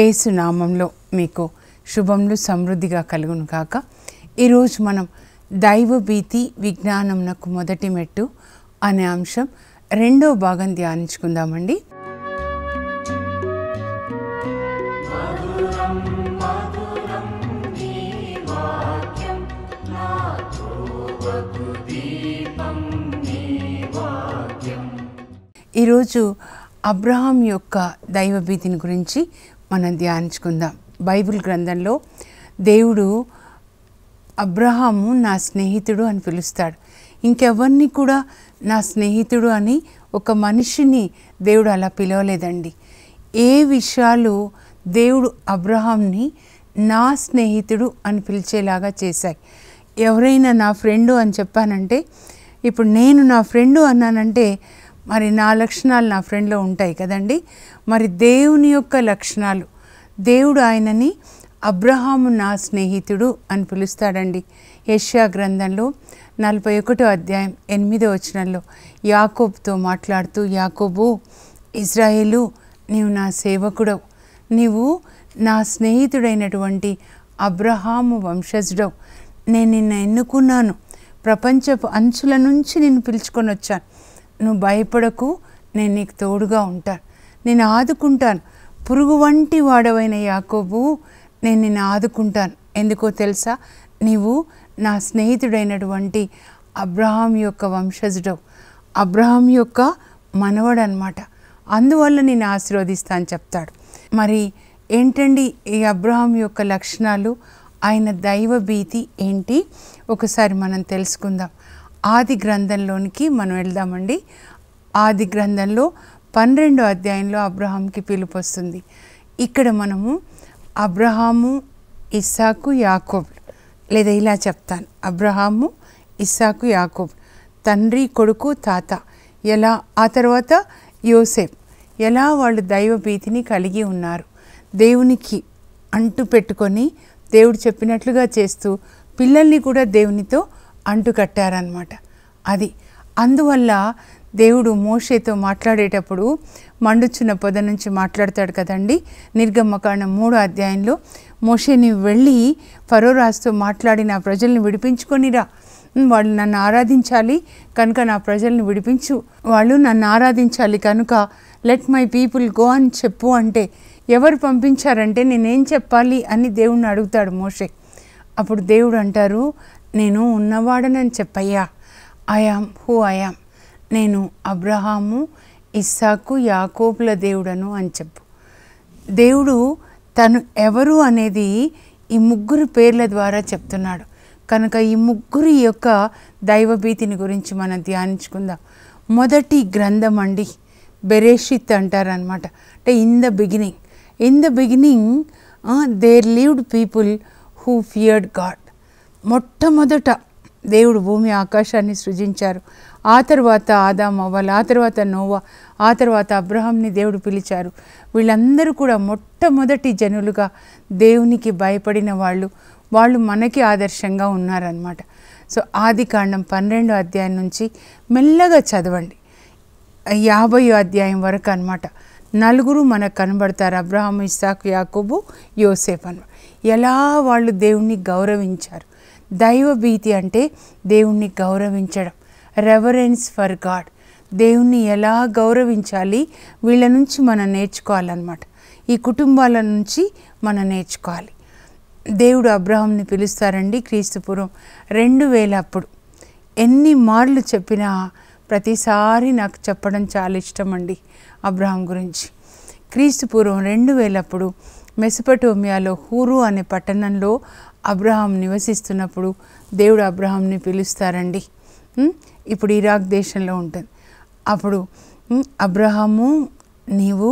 ఏసునామంలో మీకు శుభములు సమృద్ధిగా కలుగును కాక ఈరోజు మనం దైవభీతి విజ్ఞానంనకు మొదటి మెట్టు అనే అంశం రెండో భాగం ధ్యానించుకుందామండి ఈరోజు అబ్రహాం యొక్క దైవభీతిని గురించి మనం ధ్యానించుకుందాం బైబిల్ గ్రంథంలో దేవుడు అబ్రహాము నా స్నేహితుడు అని పిలుస్తాడు ఇంకెవరిని కూడా నా స్నేహితుడు అని ఒక మనిషిని దేవుడు అలా పిలవలేదండి ఏ విషయాలు దేవుడు అబ్రహాంని నా స్నేహితుడు అని పిలిచేలాగా చేశాయి ఎవరైనా నా ఫ్రెండు అని చెప్పానంటే ఇప్పుడు నేను నా ఫ్రెండు అన్నానంటే మరి నా లక్షణాలు నా ఫ్రెండ్లో ఉంటాయి కదండి మరి దేవుని యొక్క లక్షణాలు దేవుడు ఆయనని అబ్రహాము నా స్నేహితుడు అని పిలుస్తాడండి యష్యా గ్రంథంలో నలభై ఒకటో అధ్యాయం ఎనిమిదో వచనంలో యాకోబ్తో మాట్లాడుతూ యాకోబు ఇజ్రాయేలు నీవు నా సేవకుడవు నీవు నా స్నేహితుడైనటువంటి అబ్రహాము వంశజుడవు నేను నిన్ను ఎన్నుకున్నాను ప్రపంచపు అంచుల నుంచి నేను పిలుచుకొని వచ్చాను నువ్వు భయపడకు నేను నీకు తోడుగా ఉంటాను నేను ఆదుకుంటాను పురుగు వంటి వాడవైన యాకోబు నేను నిన్ను ఆదుకుంటాను ఎందుకో తెలుసా నీవు నా స్నేహితుడైనటువంటి అబ్రహాం యొక్క వంశజుడవు అబ్రహాం యొక్క మనవడు అనమాట అందువల్ల నేను ఆశీర్వదిస్తా అని చెప్తాడు మరి ఏంటండి ఈ అబ్రహాం యొక్క లక్షణాలు ఆయన దైవ భీతి ఏంటి ఒకసారి మనం తెలుసుకుందాం ఆది గ్రంథంలోనికి మనం వెళ్దామండి ఆది గ్రంథంలో పన్నెండో అధ్యాయంలో అబ్రహాంకి పిలుపు వస్తుంది ఇక్కడ మనము అబ్రహాము ఇస్సాకు యాకోబ్ లేదా ఇలా చెప్తాను అబ్రహాము ఇస్సాకు యాకోబ్ తండ్రి కొడుకు తాత ఎలా ఆ తర్వాత యోసేఫ్ ఎలా వాళ్ళు దైవ భీతిని కలిగి ఉన్నారు దేవునికి అంటు పెట్టుకొని దేవుడు చెప్పినట్లుగా చేస్తూ పిల్లల్ని కూడా దేవునితో అంటు కట్టారనమాట అది అందువల్ల దేవుడు మోషేతో మాట్లాడేటప్పుడు మండుచున్న పొద నుంచి మాట్లాడతాడు కదండి నిర్గమ్మకాండ మూడో అధ్యాయంలో మోషేని వెళ్ళి ఫరోరాజుతో మాట్లాడి నా ప్రజల్ని విడిపించుకొనిరా వాళ్ళు నన్ను ఆరాధించాలి కనుక నా ప్రజల్ని విడిపించు వాళ్ళు నన్ను ఆరాధించాలి కనుక లెట్ మై పీపుల్ గో అని చెప్పు అంటే ఎవరు పంపించారంటే నేనేం చెప్పాలి అని దేవుణ్ణి అడుగుతాడు మోషే అప్పుడు దేవుడు అంటారు నేను ఉన్నవాడనని చెప్పయ్యా ఐఆమ్ హూ ఐఆమ్ నేను అబ్రహాము ఇస్సాకు యాకోబుల దేవుడను అని చెప్పు దేవుడు తను ఎవరు అనేది ఈ ముగ్గురు పేర్ల ద్వారా చెప్తున్నాడు కనుక ఈ ముగ్గురు యొక్క దైవభీతిని గురించి మనం ధ్యానించుకుందాం మొదటి గ్రంథం అండి బెరేషిత్ అంటారనమాట అంటే in the beginning in the beginning there lived people who feared God మొట్టమొదట దేవుడు భూమి ఆకాశాన్ని సృజించారు ఆ తర్వాత ఆదాం అవ్వాలి ఆ తర్వాత నోవా ఆ తర్వాత అబ్రహాంని దేవుడు పిలిచారు వీళ్ళందరూ కూడా మొట్టమొదటి జనులుగా దేవునికి భయపడిన వాళ్ళు వాళ్ళు మనకి ఆదర్శంగా ఉన్నారనమాట సో ఆది కాండం పన్నెండో అధ్యాయం నుంచి మెల్లగా చదవండి యాభై అధ్యాయం వరకు అనమాట నలుగురు మనకు కనబడతారు అబ్రహాం ఇస్సాకు యాకూబు యోసేఫ్ అనమాట ఎలా వాళ్ళు దేవుణ్ణి గౌరవించారు దైవభీతి అంటే దేవుణ్ణి గౌరవించడం రెవరెన్స్ ఫర్ గాడ్ దేవుణ్ణి ఎలా గౌరవించాలి వీళ్ళ నుంచి మనం నేర్చుకోవాలన్నమాట ఈ కుటుంబాల నుంచి మనం నేర్చుకోవాలి దేవుడు అబ్రహంని పిలుస్తారండి క్రీస్తుపురం రెండు వేల అప్పుడు ఎన్ని మార్లు చెప్పినా ప్రతిసారి నాకు చెప్పడం చాలా ఇష్టం అండి అబ్రహం గురించి క్రీస్తుపూర్వం రెండు వేలప్పుడు మెసపటోమియాలో హూరు అనే పట్టణంలో అబ్రహాం నివసిస్తున్నప్పుడు దేవుడు అబ్రహాంని పిలుస్తారండి ఇప్పుడు ఇరాక్ దేశంలో ఉంటుంది అప్పుడు అబ్రహాము నీవు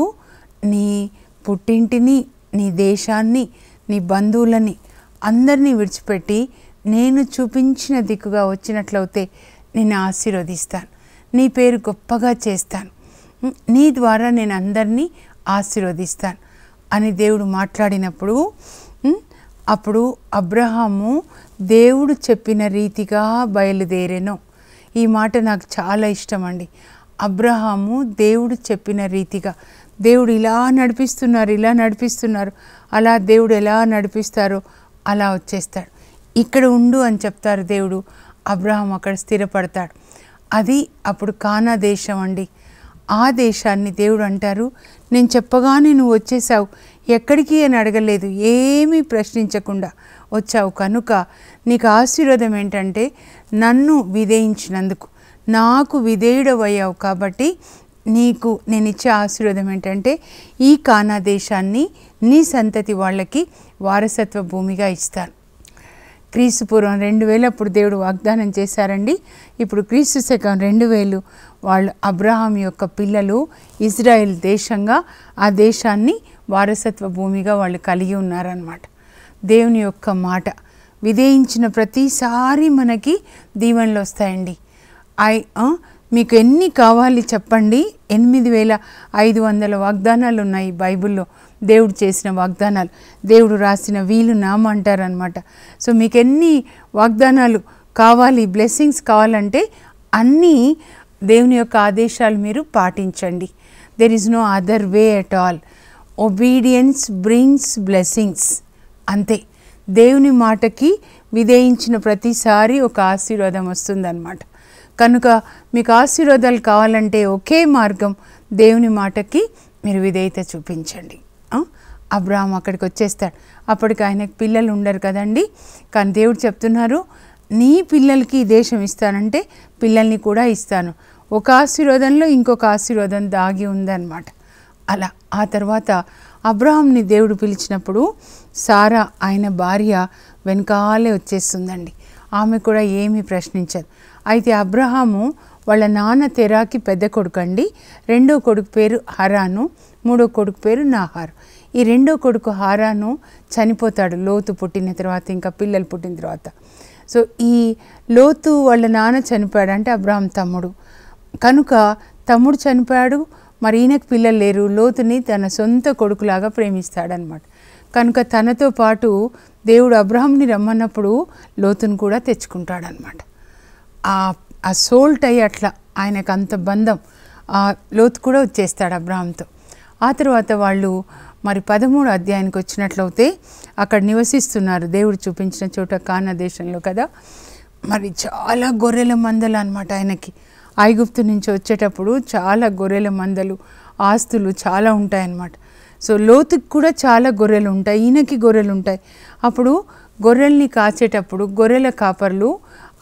నీ పుట్టింటిని నీ దేశాన్ని నీ బంధువులని అందరినీ విడిచిపెట్టి నేను చూపించిన దిక్కుగా వచ్చినట్లయితే నేను ఆశీర్వదిస్తాను నీ పేరు గొప్పగా చేస్తాను నీ ద్వారా నేను అందరినీ ఆశీర్వదిస్తాను అని దేవుడు మాట్లాడినప్పుడు అప్పుడు అబ్రహాము దేవుడు చెప్పిన రీతిగా బయలుదేరెను ఈ మాట నాకు చాలా ఇష్టం అండి అబ్రహాము దేవుడు చెప్పిన రీతిగా దేవుడు ఇలా నడిపిస్తున్నారు ఇలా నడిపిస్తున్నారు అలా దేవుడు ఎలా నడిపిస్తారో అలా వచ్చేస్తాడు ఇక్కడ ఉండు అని చెప్తారు దేవుడు అబ్రహాం అక్కడ స్థిరపడతాడు అది అప్పుడు కానా దేశం అండి ఆ దేశాన్ని దేవుడు అంటారు నేను చెప్పగానే నువ్వు వచ్చేసావు ఎక్కడికి అని అడగలేదు ఏమీ ప్రశ్నించకుండా వచ్చావు కనుక నీకు ఆశీర్వాదం ఏంటంటే నన్ను విధేయించినందుకు నాకు విధేయుడవయ్యావు కాబట్టి నీకు నేను ఇచ్చే ఆశీర్వాదం ఏంటంటే ఈ కానా దేశాన్ని నీ సంతతి వాళ్ళకి వారసత్వ భూమిగా ఇస్తాను క్రీస్తు పూర్వం రెండు వేలు అప్పుడు దేవుడు వాగ్దానం చేశారండి ఇప్పుడు క్రీస్తు శకం రెండు వేలు వాళ్ళు అబ్రహాం యొక్క పిల్లలు ఇజ్రాయెల్ దేశంగా ఆ దేశాన్ని వారసత్వ భూమిగా వాళ్ళు కలిగి ఉన్నారనమాట దేవుని యొక్క మాట విధేయించిన ప్రతిసారి మనకి దీవెనలు వస్తాయండి ఐ మీకు ఎన్ని కావాలి చెప్పండి ఎనిమిది వేల ఐదు వందల వాగ్దానాలు ఉన్నాయి బైబిల్లో దేవుడు చేసిన వాగ్దానాలు దేవుడు రాసిన వీలు నామ అంటారనమాట సో మీకు ఎన్ని వాగ్దానాలు కావాలి బ్లెస్సింగ్స్ కావాలంటే అన్నీ దేవుని యొక్క ఆదేశాలు మీరు పాటించండి there is no other way at all obedience brings blessings అంతే దేవుని మాటకి విధేయించిన ప్రతిసారి ఒక ఆశీర్వాదం వస్తుందన్నమాట కనుక మీకు ఆశీర్వాదాలు కావాలంటే ఒకే మార్గం దేవుని మాటకి మీరు విధేయత చూపించండి అబ్రాహం అక్కడికి వచ్చేస్తాడు అప్పటికి ఆయనకు పిల్లలు ఉండరు కదండి కానీ దేవుడు చెప్తున్నారు నీ పిల్లలకి దేశం ఇస్తానంటే పిల్లల్ని కూడా ఇస్తాను ఒక ఆశీర్వాదంలో ఇంకొక ఆశీర్వాదం దాగి ఉందన్నమాట అలా ఆ తర్వాత అబ్రాహంని దేవుడు పిలిచినప్పుడు సారా ఆయన భార్య వెనకాలే వచ్చేస్తుందండి ఆమె కూడా ఏమీ ప్రశ్నించదు అయితే అబ్రహాము వాళ్ళ నాన్న తెరాకి పెద్ద కొడుకు అండి రెండో కొడుకు పేరు హరాను మూడో కొడుకు పేరు నాహార్ ఈ రెండో కొడుకు హారాను చనిపోతాడు లోతు పుట్టిన తర్వాత ఇంకా పిల్లలు పుట్టిన తర్వాత సో ఈ లోతు వాళ్ళ నాన్న చనిపోయాడు అంటే అబ్రాహం తమ్ముడు కనుక తమ్ముడు చనిపోయాడు మరి ఈయనకు పిల్లలు లేరు లోతుని తన సొంత కొడుకులాగా ప్రేమిస్తాడనమాట కనుక తనతో పాటు దేవుడు అబ్రహంని రమ్మన్నప్పుడు లోతును కూడా తెచ్చుకుంటాడనమాట ఆ సోల్ట్ అయ్యి అట్లా ఆయనకు అంత బంధం లోతు కూడా వచ్చేస్తాడు అబ్రహంతో ఆ తర్వాత వాళ్ళు మరి పదమూడు అధ్యాయానికి వచ్చినట్లయితే అక్కడ నివసిస్తున్నారు దేవుడు చూపించిన చోట కాన దేశంలో కదా మరి చాలా గొర్రెల మందలు అనమాట ఆయనకి ఐగుప్తు నుంచి వచ్చేటప్పుడు చాలా గొర్రెల మందలు ఆస్తులు చాలా ఉంటాయన్నమాట సో లోతుకి కూడా చాలా గొర్రెలు ఉంటాయి ఈయనకి గొర్రెలు ఉంటాయి అప్పుడు గొర్రెల్ని కాచేటప్పుడు గొర్రెల కాపర్లు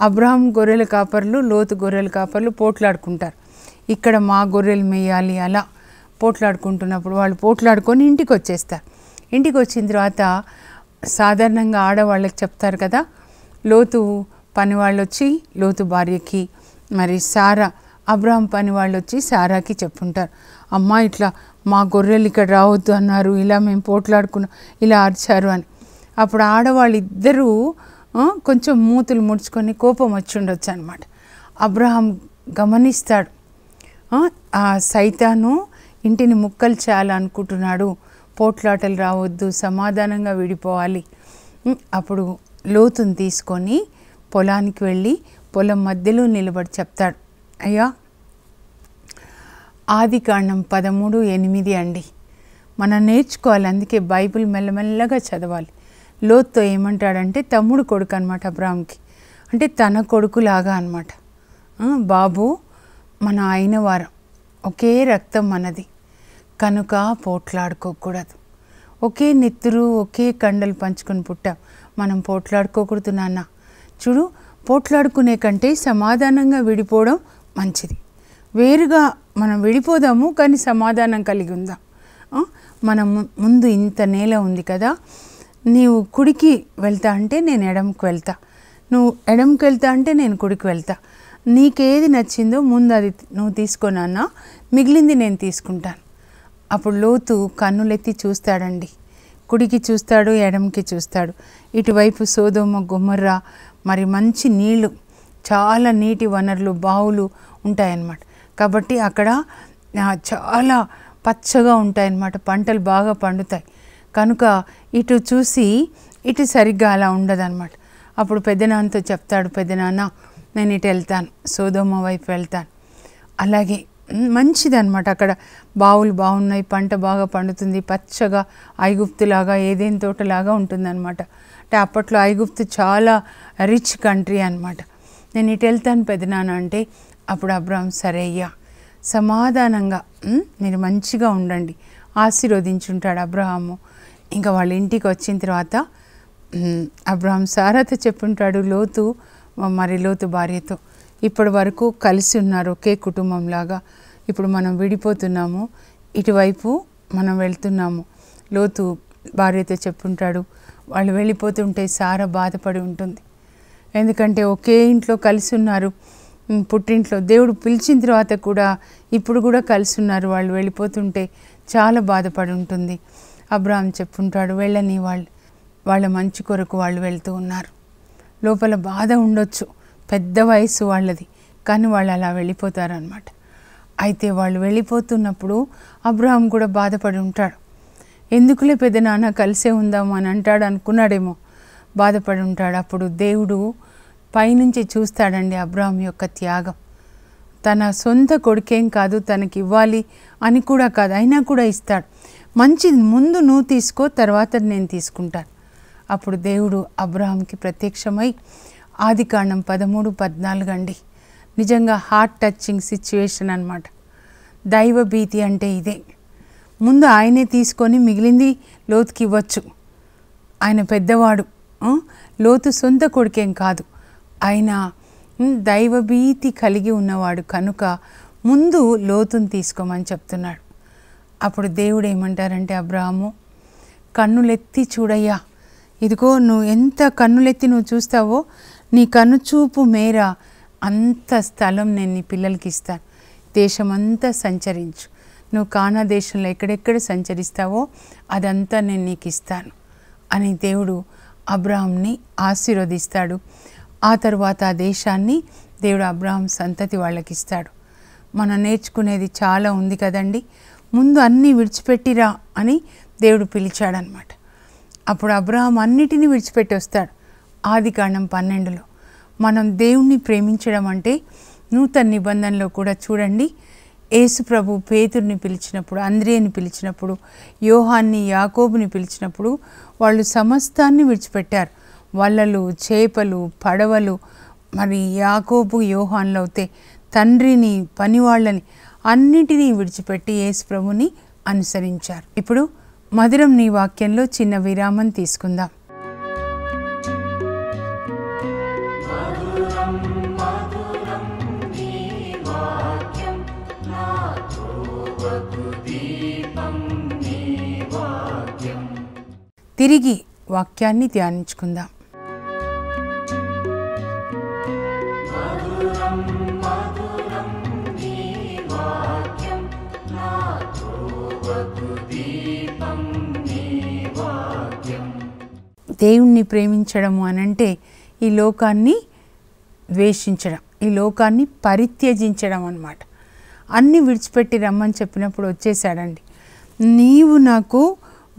అబ్రహం గొర్రెల కాపర్లు లోతు గొర్రెల కాపర్లు పోట్లాడుకుంటారు ఇక్కడ మా గొర్రెలు మేయాలి అలా పోట్లాడుకుంటున్నప్పుడు వాళ్ళు పోట్లాడుకొని ఇంటికి వచ్చేస్తారు ఇంటికి వచ్చిన తర్వాత సాధారణంగా ఆడవాళ్ళకి చెప్తారు కదా లోతు పని వాళ్ళు వచ్చి లోతు భార్యకి మరి సారా అబ్రాహం పని వాళ్ళు వచ్చి సారాకి చెప్పుంటారు అమ్మ ఇట్లా మా గొర్రెలు ఇక్కడ రావద్దు అన్నారు ఇలా మేము పోట్లాడుకున్నాం ఇలా ఆర్చారు అని అప్పుడు ఆడవాళ్ళు ఇద్దరూ కొంచెం మూతులు ముడుచుకొని కోపం వచ్చి ఉండొచ్చు అనమాట అబ్రహం గమనిస్తాడు ఆ సైతాను ఇంటిని ముక్కలు చేయాలనుకుంటున్నాడు పోట్లాటలు రావద్దు సమాధానంగా విడిపోవాలి అప్పుడు లోతుని తీసుకొని పొలానికి వెళ్ళి పొలం మధ్యలో నిలబడి చెప్తాడు అయ్యా ఆది కాండం పదమూడు ఎనిమిది అండి మనం నేర్చుకోవాలి అందుకే బైబిల్ మెల్లమెల్లగా చదవాలి లోతుతో ఏమంటాడంటే తమ్ముడు కొడుకు అనమాట అబ్రామ్కి అంటే తన కొడుకులాగా అనమాట బాబు మన అయిన వారం ఒకే రక్తం మనది కనుక పోట్లాడుకోకూడదు ఒకే నెత్తురు ఒకే కండలు పంచుకొని పుట్టాం మనం పోట్లాడుకోకూడదు నాన్న చూడు పోట్లాడుకునే కంటే సమాధానంగా విడిపోవడం మంచిది వేరుగా మనం విడిపోదాము కానీ సమాధానం కలిగి ఉందాం మనం ముందు ఇంత నేల ఉంది కదా నీవు కుడికి వెళ్తా అంటే నేను ఎడంకి వెళ్తా నువ్వు ఎడంకి వెళ్తా అంటే నేను కుడికి వెళ్తా నీకేది నచ్చిందో ముందు అది నువ్వు తీసుకున్నా మిగిలింది నేను తీసుకుంటాను అప్పుడు లోతు కన్నులెత్తి చూస్తాడండి కుడికి చూస్తాడు ఎడమికి చూస్తాడు ఇటువైపు సోదోమ గుమ్మర్రా మరి మంచి నీళ్లు చాలా నీటి వనరులు బావులు ఉంటాయన్నమాట కాబట్టి అక్కడ చాలా పచ్చగా ఉంటాయన్నమాట పంటలు బాగా పండుతాయి కనుక ఇటు చూసి ఇటు సరిగ్గా అలా ఉండదన్నమాట అప్పుడు పెద్దనాన్నతో చెప్తాడు పెద్దనాన్న నేను ఇటు వెళ్తాను సోదోమ వైపు వెళ్తాను అలాగే అనమాట అక్కడ బావులు బాగున్నాయి పంట బాగా పండుతుంది పచ్చగా ఐగుప్తులాగా ఏదేని తోటలాగా అనమాట అంటే అప్పట్లో ఐగుప్తు చాలా రిచ్ కంట్రీ అనమాట నేను ఇటు వెళ్తాను పెదనాన్న అంటే అప్పుడు అబ్రామ్ సరే అయ్యా సమాధానంగా మీరు మంచిగా ఉండండి ఆశీర్వదించుంటాడు అబ్రహాము ఇంకా వాళ్ళ ఇంటికి వచ్చిన తర్వాత అబ్రహాం సారథ చెప్పుంటాడు లోతు మరి లోతు భార్యతో ఇప్పటి వరకు కలిసి ఉన్నారు ఒకే కుటుంబంలాగా ఇప్పుడు మనం విడిపోతున్నాము ఇటువైపు మనం వెళ్తున్నాము లోతు భార్యతో చెప్పుంటాడు వాళ్ళు వెళ్ళిపోతుంటే సారా బాధపడి ఉంటుంది ఎందుకంటే ఒకే ఇంట్లో కలిసి ఉన్నారు పుట్టింట్లో దేవుడు పిలిచిన తర్వాత కూడా ఇప్పుడు కూడా కలిసి ఉన్నారు వాళ్ళు వెళ్ళిపోతుంటే చాలా బాధపడి ఉంటుంది అబ్రాహం చెప్పుంటాడు వెళ్ళని వాళ్ళు వాళ్ళ మంచి కొరకు వాళ్ళు వెళ్తూ ఉన్నారు లోపల బాధ ఉండొచ్చు పెద్ద వయసు వాళ్ళది కానీ వాళ్ళు అలా వెళ్ళిపోతారనమాట అయితే వాళ్ళు వెళ్ళిపోతున్నప్పుడు అబ్రహాం కూడా బాధపడి ఉంటాడు ఎందుకులే పెద్ద నాన్న కలిసే ఉందాం అని అంటాడు అనుకున్నాడేమో బాధపడి ఉంటాడు అప్పుడు దేవుడు పైనుంచి చూస్తాడండి అబ్రహాం యొక్క త్యాగం తన సొంత కొడుకేం కాదు తనకి ఇవ్వాలి అని కూడా కాదు అయినా కూడా ఇస్తాడు మంచి ముందు నువ్వు తీసుకో తర్వాత నేను తీసుకుంటాను అప్పుడు దేవుడు అబ్రహాంకి ప్రత్యక్షమై కాండం పదమూడు పద్నాలుగు అండి నిజంగా హార్ట్ టచింగ్ సిచ్యువేషన్ అనమాట దైవ భీతి అంటే ఇదే ముందు ఆయనే తీసుకొని మిగిలింది లోతుకి ఇవ్వచ్చు ఆయన పెద్దవాడు లోతు సొంత కొడుకేం కాదు ఆయన దైవభీతి కలిగి ఉన్నవాడు కనుక ముందు లోతును తీసుకోమని చెప్తున్నాడు అప్పుడు దేవుడు ఏమంటారంటే అబ్రాహము కన్నులెత్తి చూడయ్యా ఇదిగో నువ్వు ఎంత కన్నులెత్తి నువ్వు చూస్తావో నీ కనుచూపు మేర అంత స్థలం నేను నీ పిల్లలకి ఇస్తాను దేశమంతా సంచరించు నువ్వు కానా దేశంలో ఎక్కడెక్కడ సంచరిస్తావో అదంతా నేను నీకు ఇస్తాను అని దేవుడు అబ్రాహంని ఆశీర్వదిస్తాడు ఆ తర్వాత ఆ దేశాన్ని దేవుడు అబ్రాహం సంతతి వాళ్ళకి ఇస్తాడు మనం నేర్చుకునేది చాలా ఉంది కదండి ముందు అన్నీ విడిచిపెట్టిరా అని దేవుడు పిలిచాడనమాట అప్పుడు అబ్రాహం అన్నిటినీ విడిచిపెట్టి వస్తాడు కాండం పన్నెండులో మనం దేవుణ్ణి ప్రేమించడం అంటే నూతన నిబంధనలో కూడా చూడండి యేసు ప్రభు పేతుర్ని పిలిచినప్పుడు అంద్రియని పిలిచినప్పుడు యోహాన్ని యాకోబుని పిలిచినప్పుడు వాళ్ళు సమస్తాన్ని విడిచిపెట్టారు వలలు చేపలు పడవలు మరి యాకోబు యోహాన్లు అవుతే తండ్రిని పనివాళ్ళని అన్నిటినీ విడిచిపెట్టి యేసు ప్రభుని అనుసరించారు ఇప్పుడు మధురం నీ వాక్యంలో చిన్న విరామం తీసుకుందాం తిరిగి వాక్యాన్ని ధ్యానించుకుందాం దేవుణ్ణి ప్రేమించడము అనంటే ఈ లోకాన్ని ద్వేషించడం ఈ లోకాన్ని పరిత్యజించడం అనమాట అన్నీ విడిచిపెట్టి రమ్మని చెప్పినప్పుడు వచ్చేసాడండి నీవు నాకు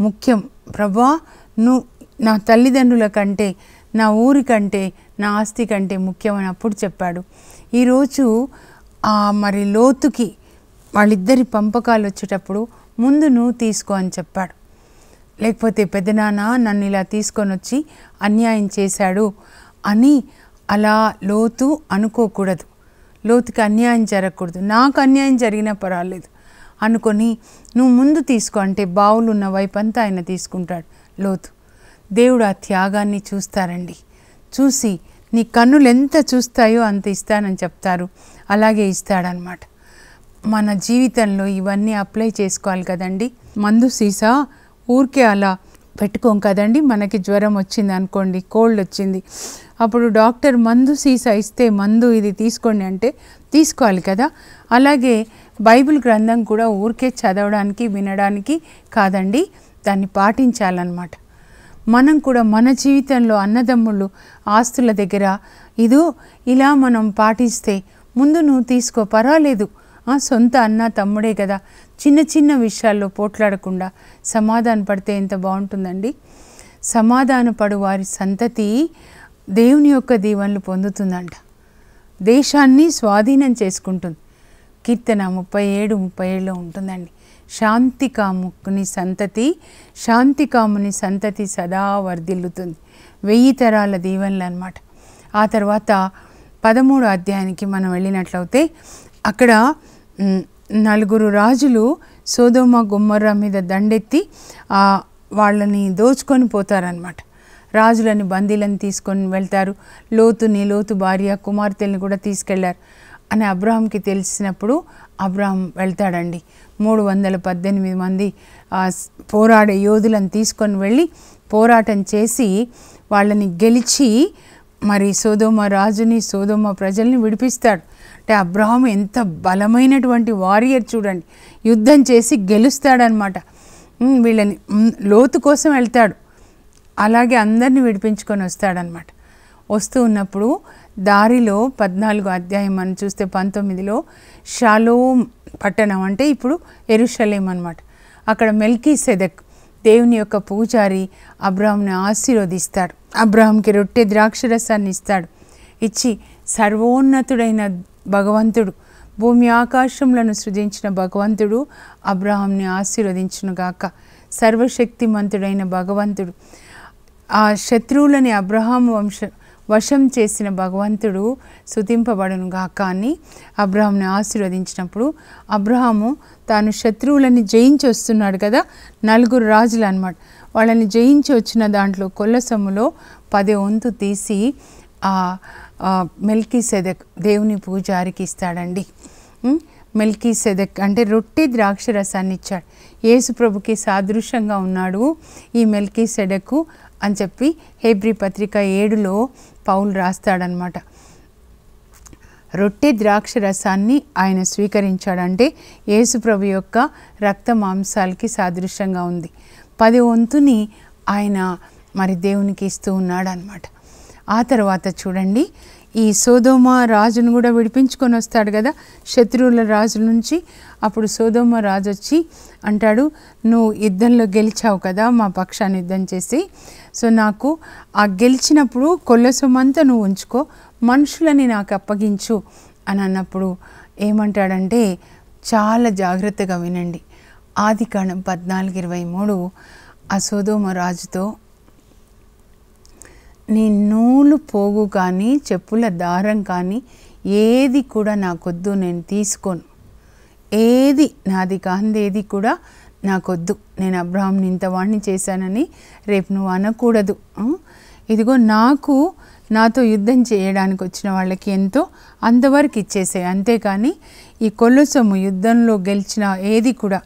ముఖ్యం ప్రభా నువ్వు నా తల్లిదండ్రుల కంటే నా ఊరి కంటే నా ఆస్తి కంటే ముఖ్యమని అప్పుడు చెప్పాడు ఈరోజు మరి లోతుకి వాళ్ళిద్దరి పంపకాలు వచ్చేటప్పుడు ముందు నువ్వు తీసుకో అని చెప్పాడు లేకపోతే పెదనాన్న నన్ను ఇలా తీసుకొని వచ్చి అన్యాయం చేశాడు అని అలా లోతు అనుకోకూడదు లోతుకి అన్యాయం జరగకూడదు నాకు అన్యాయం జరిగినా పర్వాలేదు అనుకొని నువ్వు ముందు తీసుకో అంటే బావులు ఉన్న అంతా ఆయన తీసుకుంటాడు లోతు దేవుడు ఆ త్యాగాన్ని చూస్తారండి చూసి నీ కన్నులు ఎంత చూస్తాయో అంత ఇస్తానని చెప్తారు అలాగే ఇస్తాడనమాట మన జీవితంలో ఇవన్నీ అప్లై చేసుకోవాలి కదండి మందు సీసా ఊరికే అలా పెట్టుకోం కదండి మనకి జ్వరం వచ్చింది అనుకోండి కోల్డ్ వచ్చింది అప్పుడు డాక్టర్ మందు సీసా ఇస్తే మందు ఇది తీసుకోండి అంటే తీసుకోవాలి కదా అలాగే బైబిల్ గ్రంథం కూడా ఊరికే చదవడానికి వినడానికి కాదండి దాన్ని పాటించాలన్నమాట మనం కూడా మన జీవితంలో అన్నదమ్ముళ్ళు ఆస్తుల దగ్గర ఇదో ఇలా మనం పాటిస్తే ముందు నువ్వు తీసుకో పర్వాలేదు సొంత అన్న తమ్ముడే కదా చిన్న చిన్న విషయాల్లో పోట్లాడకుండా సమాధాన పడితే ఎంత బాగుంటుందండి సమాధాన పడు వారి సంతతి దేవుని యొక్క దీవెనలు పొందుతుందంట దేశాన్ని స్వాధీనం చేసుకుంటుంది కీర్తన ముప్పై ఏడు ముప్పై ఏడులో ఉంటుందండి శాంతికాముని సంతతి శాంతికాముని సంతతి సదా వర్ధిల్లుతుంది వెయ్యి తరాల దీవెనలు అనమాట ఆ తర్వాత పదమూడు అధ్యాయానికి మనం వెళ్ళినట్లయితే అక్కడ నలుగురు రాజులు సోదోమ గుమ్మర్ర మీద దండెత్తి వాళ్ళని దోచుకొని పోతారనమాట రాజులని బందీలను తీసుకొని వెళ్తారు లోతుని లోతు భార్య కుమార్తెల్ని కూడా తీసుకెళ్లారు అని అబ్రాహంకి తెలిసినప్పుడు అబ్రాహం వెళ్తాడండి మూడు వందల పద్దెనిమిది మంది పోరాడే యోధులను తీసుకొని వెళ్ళి పోరాటం చేసి వాళ్ళని గెలిచి మరి సోదోమ రాజుని సోదోమ ప్రజల్ని విడిపిస్తాడు అంటే అబ్రహం ఎంత బలమైనటువంటి వారియర్ చూడండి యుద్ధం చేసి గెలుస్తాడనమాట వీళ్ళని లోతు కోసం వెళ్తాడు అలాగే అందరిని విడిపించుకొని వస్తాడనమాట వస్తూ ఉన్నప్పుడు దారిలో పద్నాలుగు అధ్యాయం మనం చూస్తే పంతొమ్మిదిలో షాలోమ్ పట్టణం అంటే ఇప్పుడు ఎరుషలేం అనమాట అక్కడ మెల్కీ సెదక్ దేవుని యొక్క పూజారి అబ్రహంని ఆశీర్వదిస్తాడు అబ్రహంకి రొట్టె ద్రాక్షరసాన్ని ఇస్తాడు ఇచ్చి సర్వోన్నతుడైన భగవంతుడు భూమి ఆకాశములను సృజించిన భగవంతుడు అబ్రహాంని ఆశీర్వదించునుగాక సర్వశక్తిమంతుడైన భగవంతుడు ఆ శత్రువులని అబ్రహాం వంశ వశం చేసిన భగవంతుడు సుతింపబడును గాక అని అబ్రహాంని ఆశీర్వదించినప్పుడు అబ్రహాము తాను శత్రువులని జయించి వస్తున్నాడు కదా నలుగురు రాజులు అనమాట వాళ్ళని జయించి వచ్చిన దాంట్లో కొల్లసములో పదే వంతు తీసి మెల్కీ సెదక్ దేవుని పూజారికి ఇస్తాడండి మెల్కీ సెదక్ అంటే రొట్టి ద్రాక్ష రసాన్ని ఇచ్చాడు యేసు ప్రభుకి సాదృశ్యంగా ఉన్నాడు ఈ మెల్కీ సెడకు అని చెప్పి హేబ్రి పత్రిక ఏడులో పౌలు రాస్తాడనమాట రొట్టె ద్రాక్ష రసాన్ని ఆయన స్వీకరించాడంటే యేసుప్రభు యొక్క రక్త మాంసాలకి సాదృశ్యంగా ఉంది పది వంతుని ఆయన మరి దేవునికి ఇస్తూ ఉన్నాడనమాట ఆ తర్వాత చూడండి ఈ సోదోమ రాజును కూడా విడిపించుకొని వస్తాడు కదా శత్రువుల రాజు నుంచి అప్పుడు సోదోమ రాజు వచ్చి అంటాడు నువ్వు యుద్ధంలో గెలిచావు కదా మా పక్షాన్ని యుద్ధం చేసి సో నాకు ఆ గెలిచినప్పుడు కొల్లసొమ్మంతా నువ్వు ఉంచుకో మనుషులని నాకు అప్పగించు అని అన్నప్పుడు ఏమంటాడంటే చాలా జాగ్రత్తగా వినండి ఆది కాణం పద్నాలుగు ఇరవై మూడు ఆ సోదోమ రాజుతో నీ నూలు పోగు కానీ చెప్పుల దారం కానీ ఏది కూడా నాకొద్దు నేను తీసుకోను ఏది నాది కాందేది కూడా నాకొద్దు నేను ఇంత ఇంతవాణ్ణి చేశానని రేపు నువ్వు అనకూడదు ఇదిగో నాకు నాతో యుద్ధం చేయడానికి వచ్చిన వాళ్ళకి ఎంతో అంతవరకు ఇచ్చేసాయి అంతేకాని ఈ కొల్లసొమ్ము యుద్ధంలో గెలిచిన ఏది కూడా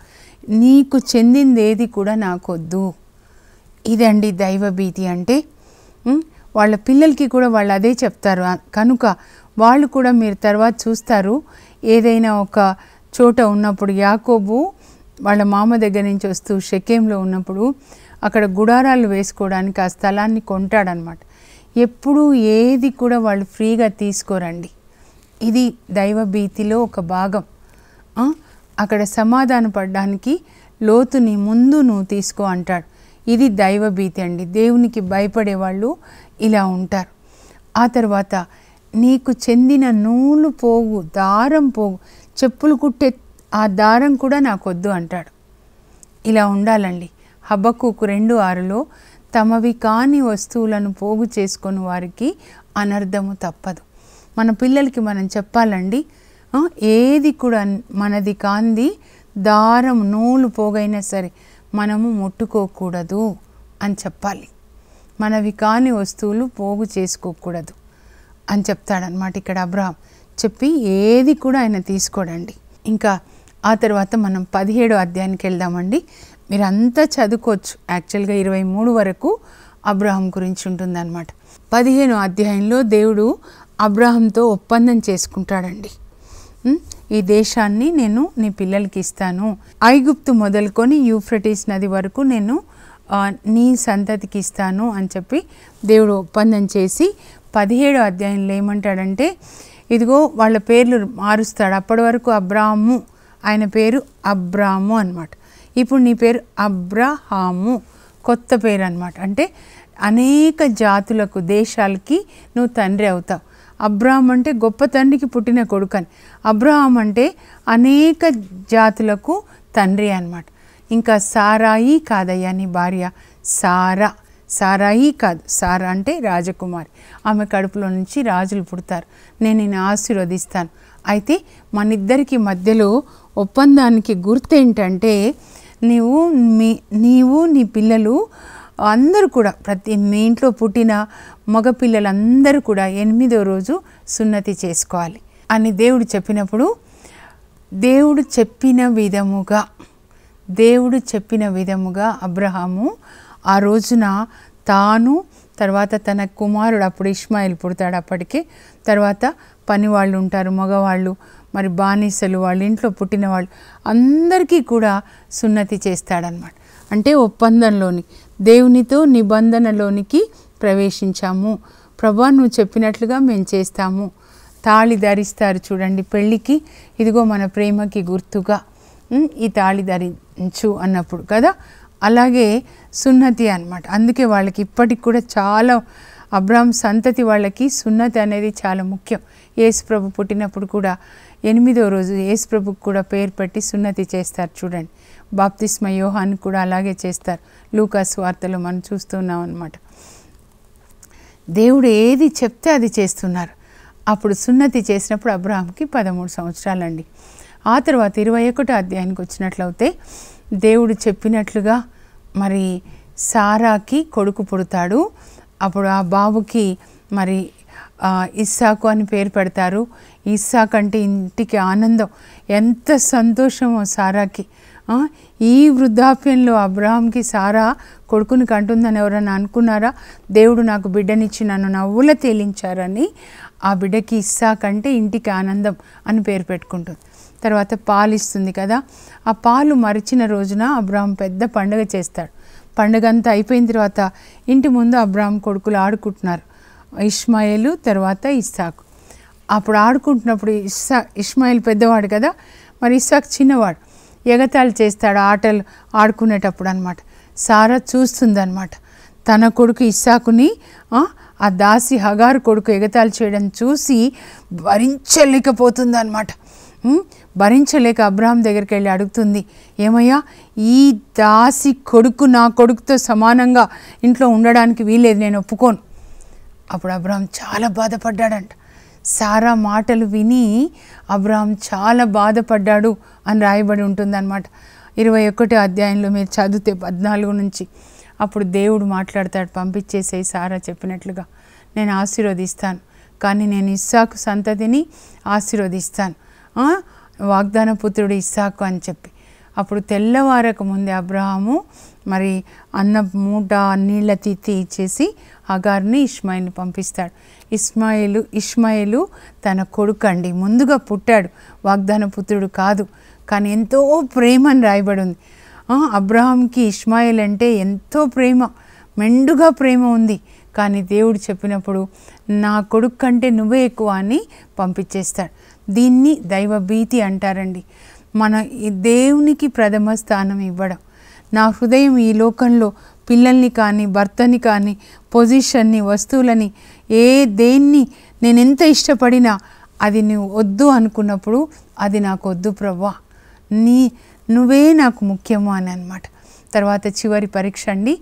నీకు చెందింది ఏది కూడా నాకొద్దు ఇదండి దైవభీతి అంటే వాళ్ళ పిల్లలకి కూడా వాళ్ళు అదే చెప్తారు కనుక వాళ్ళు కూడా మీరు తర్వాత చూస్తారు ఏదైనా ఒక చోట ఉన్నప్పుడు యాకోబు వాళ్ళ మామ దగ్గర నుంచి వస్తూ షకేంలో ఉన్నప్పుడు అక్కడ గుడారాలు వేసుకోవడానికి ఆ స్థలాన్ని కొంటాడనమాట ఎప్పుడూ ఏది కూడా వాళ్ళు ఫ్రీగా తీసుకోరండి ఇది దైవభీతిలో ఒక భాగం అక్కడ సమాధాన లోతు లోతుని ముందు నువ్వు తీసుకో అంటాడు ఇది దైవభీతి అండి దేవునికి భయపడేవాళ్ళు ఇలా ఉంటారు ఆ తర్వాత నీకు చెందిన నూలు పోగు దారం పోగు చెప్పులు కుట్టే ఆ దారం కూడా నాకొద్దు అంటాడు ఇలా ఉండాలండి హబ్బక్కుకు రెండు ఆరులో తమవి కాని వస్తువులను పోగు చేసుకొని వారికి అనర్థము తప్పదు మన పిల్లలకి మనం చెప్పాలండి ఏది కూడా మనది కాంది దారం నూలు పోగైనా సరే మనము ముట్టుకోకూడదు అని చెప్పాలి మనవి కాని వస్తువులు పోగు చేసుకోకూడదు అని చెప్తాడనమాట ఇక్కడ అబ్రహాం చెప్పి ఏది కూడా ఆయన తీసుకోడండి ఇంకా ఆ తర్వాత మనం పదిహేడు అధ్యాయానికి వెళ్దామండి మీరంతా చదువుకోవచ్చు యాక్చువల్గా ఇరవై మూడు వరకు అబ్రహం గురించి ఉంటుందన్నమాట పదిహేను అధ్యాయంలో దేవుడు అబ్రహంతో ఒప్పందం చేసుకుంటాడండి ఈ దేశాన్ని నేను నీ పిల్లలకి ఇస్తాను ఐగుప్తు మొదలుకొని యూఫ్రటీస్ నది వరకు నేను నీ సంతతికి ఇస్తాను అని చెప్పి దేవుడు ఒప్పందం చేసి పదిహేడు అధ్యాయంలో ఏమంటాడంటే ఇదిగో వాళ్ళ పేర్లు మారుస్తాడు అప్పటి వరకు అబ్రాహము ఆయన పేరు అబ్రాము అనమాట ఇప్పుడు నీ పేరు అబ్రహాము కొత్త పేరు అనమాట అంటే అనేక జాతులకు దేశాలకి నువ్వు తండ్రి అవుతావు అబ్రాహం అంటే గొప్ప తండ్రికి పుట్టిన కొడుకు అని అబ్రాహం అంటే అనేక జాతులకు తండ్రి అనమాట ఇంకా సారాయి కాదయ్యా నీ భార్య సారా సారాయి కాదు సారా అంటే రాజకుమారి ఆమె కడుపులో నుంచి రాజులు పుడతారు నేను నిన్ను ఆశీర్వదిస్తాను అయితే మనిద్దరికి మధ్యలో ఒప్పందానికి గుర్తు ఏంటంటే నీవు మీ నీవు నీ పిల్లలు అందరూ కూడా ప్రతి మీ ఇంట్లో పుట్టిన మగపిల్లలందరూ కూడా ఎనిమిదో రోజు సున్నతి చేసుకోవాలి అని దేవుడు చెప్పినప్పుడు దేవుడు చెప్పిన విధముగా దేవుడు చెప్పిన విధముగా అబ్రహాము ఆ రోజున తాను తర్వాత తన కుమారుడు అప్పుడు ఇష్మాయిల్ పుడతాడు అప్పటికే తర్వాత పని వాళ్ళు ఉంటారు మగవాళ్ళు మరి బానిసలు వాళ్ళ ఇంట్లో పుట్టిన వాళ్ళు అందరికీ కూడా సున్నతి చేస్తాడనమాట అంటే ఒప్పందంలోని దేవునితో నిబంధనలోనికి ప్రవేశించాము ప్రభా నువ్వు చెప్పినట్లుగా మేము చేస్తాము తాళి ధరిస్తారు చూడండి పెళ్ళికి ఇదిగో మన ప్రేమకి గుర్తుగా ఈ తాళి ధరించు అన్నప్పుడు కదా అలాగే సున్నతి అనమాట అందుకే వాళ్ళకి ఇప్పటికి కూడా చాలా అబ్రామ్ సంతతి వాళ్ళకి సున్నతి అనేది చాలా ముఖ్యం యేసుప్రభు పుట్టినప్పుడు కూడా ఎనిమిదో రోజు యేసుప్రభుకి కూడా పేరు పెట్టి సున్నతి చేస్తారు చూడండి బాప్తిస్మ యోహాన్ కూడా అలాగే చేస్తారు లూకాస్ వార్తలు మనం చూస్తున్నాం అనమాట దేవుడు ఏది చెప్తే అది చేస్తున్నారు అప్పుడు సున్నతి చేసినప్పుడు అబ్రహాంకి పదమూడు సంవత్సరాలండి ఆ తర్వాత ఇరవై ఒకటో అధ్యాయానికి వచ్చినట్లయితే దేవుడు చెప్పినట్లుగా మరి సారాకి కొడుకు పుడతాడు అప్పుడు ఆ బాబుకి మరి ఇస్సాకు అని పేరు పెడతారు ఇస్సాక్ అంటే ఇంటికి ఆనందం ఎంత సంతోషమో సారాకి ఈ వృద్ధాప్యంలో అబ్రహాంకి సారా కొడుకుని కంటుందని ఎవరన్నా అనుకున్నారా దేవుడు నాకు బిడ్డనిచ్చి నన్ను నవ్వుల తేలించారని ఆ బిడ్డకి ఇస్సా కంటే ఇంటికి ఆనందం అని పేరు పెట్టుకుంటుంది తర్వాత పాలు ఇస్తుంది కదా ఆ పాలు మరిచిన రోజున అబ్రాహం పెద్ద పండగ చేస్తాడు పండగ అంతా అయిపోయిన తర్వాత ఇంటి ముందు అబ్రాహం కొడుకులు ఆడుకుంటున్నారు ఇష్మాయిల్ తర్వాత ఇస్సాకు అప్పుడు ఆడుకుంటున్నప్పుడు ఇస్సా ఇష్మాయిల్ పెద్దవాడు కదా మరి ఇస్సాక్ చిన్నవాడు ఎగతాళి చేస్తాడు ఆటలు ఆడుకునేటప్పుడు అనమాట సారా అనమాట తన కొడుకు ఇస్సాకుని ఆ దాసి హగారు కొడుకు ఎగతాళి చేయడం చూసి భరించలేకపోతుందనమాట భరించలేక అబ్రహాం దగ్గరికి వెళ్ళి అడుగుతుంది ఏమయ్యా ఈ దాసి కొడుకు నా కొడుకుతో సమానంగా ఇంట్లో ఉండడానికి వీలేదు నేను ఒప్పుకోను అప్పుడు అబ్రహాం చాలా బాధపడ్డాడంట సారా మాటలు విని అబ్రాహం చాలా బాధపడ్డాడు అని రాయబడి ఉంటుందన్నమాట ఇరవై ఒకటి అధ్యాయంలో మీరు చదివితే పద్నాలుగు నుంచి అప్పుడు దేవుడు మాట్లాడతాడు పంపించేసే సారా చెప్పినట్లుగా నేను ఆశీర్వదిస్తాను కానీ నేను ఇస్సాకు సంతతిని ఆశీర్వదిస్తాను వాగ్దాన పుత్రుడు ఇస్సాకు అని చెప్పి అప్పుడు తెల్లవారక ముందే అబ్రహాము మరి అన్న మూట నీళ్ళ తిత్తి ఇచ్చేసి గారిని ఇస్మాయిల్ని పంపిస్తాడు ఇస్మాయిలు ఇస్మాయిలు తన కొడుకు అండి ముందుగా పుట్టాడు వాగ్దాన పుత్రుడు కాదు కానీ ఎంతో ప్రేమ అని రాయబడి ఉంది అబ్రహాంకి ఇస్మాయిల్ అంటే ఎంతో ప్రేమ మెండుగా ప్రేమ ఉంది కానీ దేవుడు చెప్పినప్పుడు నా కొడుకు కంటే నువ్వే ఎక్కువ అని పంపించేస్తాడు దీన్ని దైవభీతి అంటారండి మన దేవునికి ప్రథమ స్థానం ఇవ్వడం నా హృదయం ఈ లోకంలో పిల్లల్ని కానీ భర్తని కానీ పొజిషన్ని వస్తువులని ఏ దేన్ని నేను ఎంత ఇష్టపడినా అది నువ్వు వద్దు అనుకున్నప్పుడు అది నాకు వద్దు ప్రవ్వా నీ నువ్వే నాకు ముఖ్యము అని అనమాట తర్వాత చివరి పరీక్ష అండి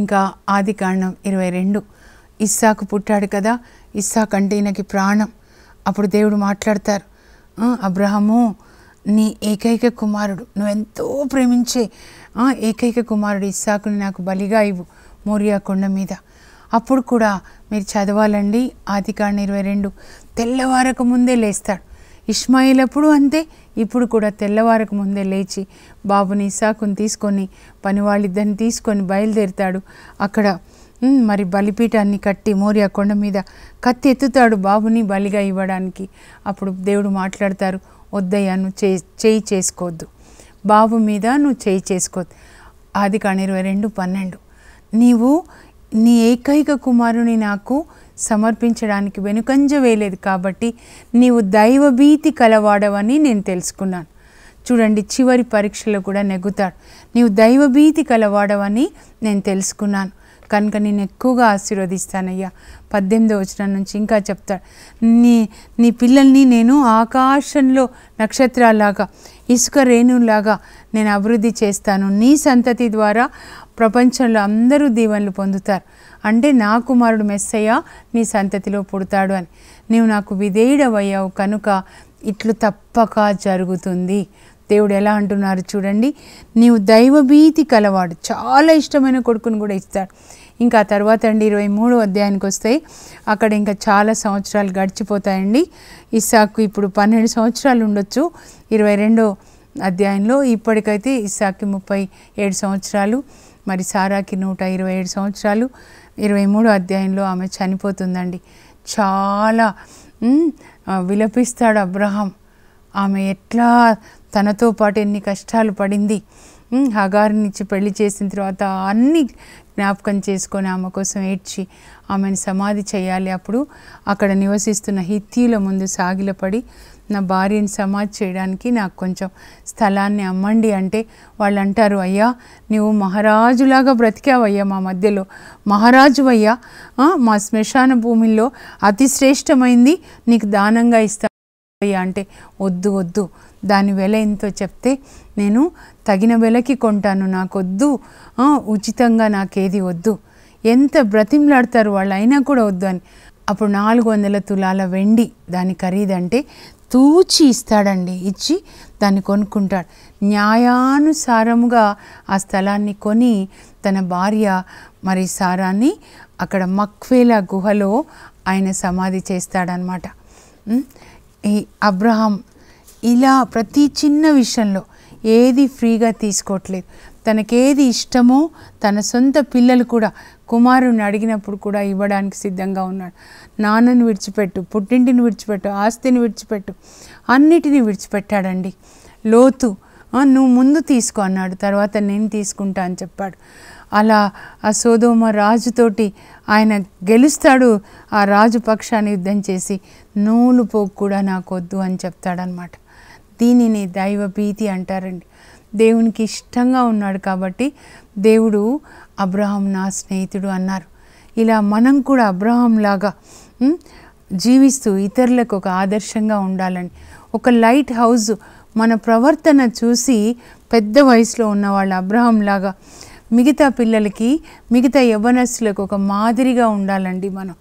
ఇంకా ఆది కాండం ఇరవై రెండు ఇస్సాకు పుట్టాడు కదా ఇస్సాక్ అంటే ఈయనకి ప్రాణం అప్పుడు దేవుడు మాట్లాడతారు అబ్రహము నీ ఏకైక కుమారుడు నువ్వెంతో ప్రేమించే ఆ ఏకైక కుమారుడు ఇస్సాకుని నాకు బలిగా ఇవ్వు మోరియా కొండ మీద అప్పుడు కూడా మీరు చదవాలండి ఆదికాండ ఇరవై రెండు తెల్లవారకు ముందే లేస్తాడు ఇస్మాయిల్ అప్పుడు అంతే ఇప్పుడు కూడా తెల్లవారకు ముందే లేచి బాబుని ఇస్సాకుని తీసుకొని పనివాళ్ళిద్దరిని తీసుకొని బయలుదేరుతాడు అక్కడ మరి బలిపీఠాన్ని కట్టి మోరియా కొండ మీద కత్తి ఎత్తుతాడు బాబుని బలిగా ఇవ్వడానికి అప్పుడు దేవుడు మాట్లాడతారు వద్దయ్యా చేయి చేసుకోవద్దు బాబు మీద నువ్వు చేయి చేసుకో ఆది కాని ఇరవై రెండు పన్నెండు నీవు నీ ఏకైక కుమారుని నాకు సమర్పించడానికి వెనుకంజ వేయలేదు కాబట్టి నీవు దైవభీతి కలవాడవని నేను తెలుసుకున్నాను చూడండి చివరి పరీక్షలో కూడా నెగ్గుతాడు నీవు దైవభీతి కలవాడవని నేను తెలుసుకున్నాను కనుక నేను ఎక్కువగా ఆశీర్వదిస్తానయ్యా పద్దెనిమిదో వచ్చిన నుంచి ఇంకా చెప్తాడు నీ నీ పిల్లల్ని నేను ఆకాశంలో నక్షత్రాలాగా ఇసుక రేణులాగా నేను అభివృద్ధి చేస్తాను నీ సంతతి ద్వారా ప్రపంచంలో అందరూ దీవెనలు పొందుతారు అంటే నా కుమారుడు మెస్సయ్య నీ సంతతిలో పుడతాడు అని నీవు నాకు విధేయుడవయ్యావు కనుక ఇట్లు తప్పక జరుగుతుంది దేవుడు ఎలా అంటున్నారు చూడండి నీవు దైవభీతి కలవాడు చాలా ఇష్టమైన కొడుకును కూడా ఇస్తాడు ఇంకా తర్వాత అండి ఇరవై మూడు అధ్యాయానికి వస్తాయి అక్కడ ఇంకా చాలా సంవత్సరాలు గడిచిపోతాయండి ఇస్సాకు ఇప్పుడు పన్నెండు సంవత్సరాలు ఉండొచ్చు ఇరవై రెండో అధ్యాయంలో ఇప్పటికైతే ఇస్సాకి ముప్పై ఏడు సంవత్సరాలు మరి సారాకి నూట ఇరవై ఏడు సంవత్సరాలు ఇరవై మూడు అధ్యాయంలో ఆమె చనిపోతుందండి చాలా విలపిస్తాడు అబ్రహాం ఆమె ఎట్లా తనతో పాటు ఎన్ని కష్టాలు పడింది హగారినిచ్చి పెళ్లి చేసిన తర్వాత అన్ని జ్ఞాపకం చేసుకొని ఆమె కోసం ఏడ్చి ఆమెను సమాధి చేయాలి అప్పుడు అక్కడ నివసిస్తున్న హిత్తీల ముందు సాగిలపడి నా భార్యని సమాధి చేయడానికి నాకు కొంచెం స్థలాన్ని అమ్మండి అంటే వాళ్ళు అంటారు అయ్యా నువ్వు మహారాజులాగా బ్రతికావయ్యా మా మధ్యలో మహారాజు అయ్యా మా శ్మశాన భూమిలో అతి శ్రేష్టమైంది నీకు దానంగా ఇస్తా అంటే వద్దు వద్దు దాని వెల ఎంతో చెప్తే నేను తగిన వెలకి కొంటాను నాకొద్దు ఉచితంగా నాకేది వద్దు ఎంత బ్రతిమలాడతారు వాళ్ళు అయినా కూడా వద్దు అని అప్పుడు నాలుగు వందల తులాల వెండి దాని ఖరీదంటే తూచి ఇస్తాడండి ఇచ్చి దాన్ని కొనుక్కుంటాడు న్యాయానుసారముగా ఆ స్థలాన్ని కొని తన భార్య మరి సారాన్ని అక్కడ మక్వేల గుహలో ఆయన సమాధి చేస్తాడనమాట ఈ అబ్రహాం ఇలా ప్రతి చిన్న విషయంలో ఏది ఫ్రీగా తీసుకోవట్లేదు తనకేది ఇష్టమో తన సొంత పిల్లలు కూడా కుమారుని అడిగినప్పుడు కూడా ఇవ్వడానికి సిద్ధంగా ఉన్నాడు నాన్నను విడిచిపెట్టు పుట్టింటిని విడిచిపెట్టు ఆస్తిని విడిచిపెట్టు అన్నిటిని విడిచిపెట్టాడండి లోతు నువ్వు ముందు తీసుకో అన్నాడు తర్వాత నేను తీసుకుంటా అని చెప్పాడు అలా ఆ సోదోమ రాజుతోటి ఆయన గెలుస్తాడు ఆ రాజు పక్షాన్ని యుద్ధం చేసి నూలు పోక్కు కూడా నాకొద్దు అని చెప్తాడనమాట దీనిని దైవ భీతి అంటారండి దేవునికి ఇష్టంగా ఉన్నాడు కాబట్టి దేవుడు అబ్రహం నా స్నేహితుడు అన్నారు ఇలా మనం కూడా అబ్రహంలాగా జీవిస్తూ ఇతరులకు ఒక ఆదర్శంగా ఉండాలని ఒక లైట్ హౌస్ మన ప్రవర్తన చూసి పెద్ద వయసులో అబ్రహం అబ్రహంలాగా మిగతా పిల్లలకి మిగతా యవనస్సులకు ఒక మాదిరిగా ఉండాలండి మనం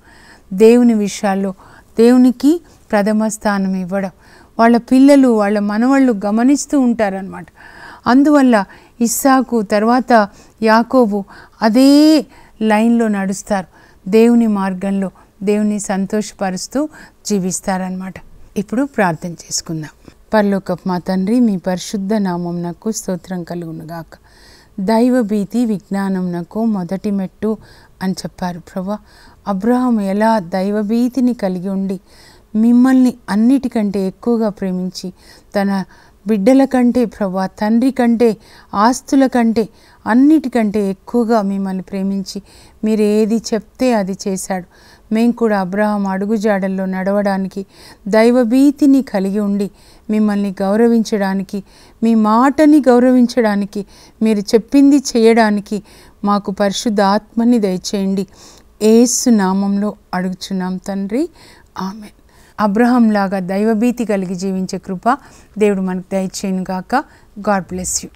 దేవుని విషయాల్లో దేవునికి ప్రథమ స్థానం ఇవ్వడం వాళ్ళ పిల్లలు వాళ్ళ మనవాళ్ళు గమనిస్తూ ఉంటారనమాట అందువల్ల ఇస్సాకు తర్వాత యాకోబు అదే లైన్లో నడుస్తారు దేవుని మార్గంలో దేవుని సంతోషపరుస్తూ జీవిస్తారనమాట ఇప్పుడు ప్రార్థన చేసుకుందాం పర్లోకప్ మా తండ్రి మీ పరిశుద్ధ నామం నాకు స్తోత్రం కలుగునుగాక దైవ భీతి విజ్ఞానం నాకు మొదటి మెట్టు అని చెప్పారు ప్రభా అబ్రహం ఎలా దైవభీతిని కలిగి ఉండి మిమ్మల్ని అన్నిటికంటే ఎక్కువగా ప్రేమించి తన బిడ్డల కంటే ప్రభా తండ్రి కంటే ఆస్తుల కంటే అన్నిటికంటే ఎక్కువగా మిమ్మల్ని ప్రేమించి మీరు ఏది చెప్తే అది చేశాడు మేము కూడా అబ్రహం అడుగుజాడల్లో నడవడానికి దైవభీతిని కలిగి ఉండి మిమ్మల్ని గౌరవించడానికి మీ మాటని గౌరవించడానికి మీరు చెప్పింది చేయడానికి మాకు పరిశుద్ధ ఆత్మని దయచేయండి ఏసు నామంలో అడుగుచున్నాం తండ్రి ఆమె అబ్రహంలాగా దైవభీతి కలిగి జీవించే కృప దేవుడు మనకు దయచేయను గాక గాడ్ బ్లెస్ యూ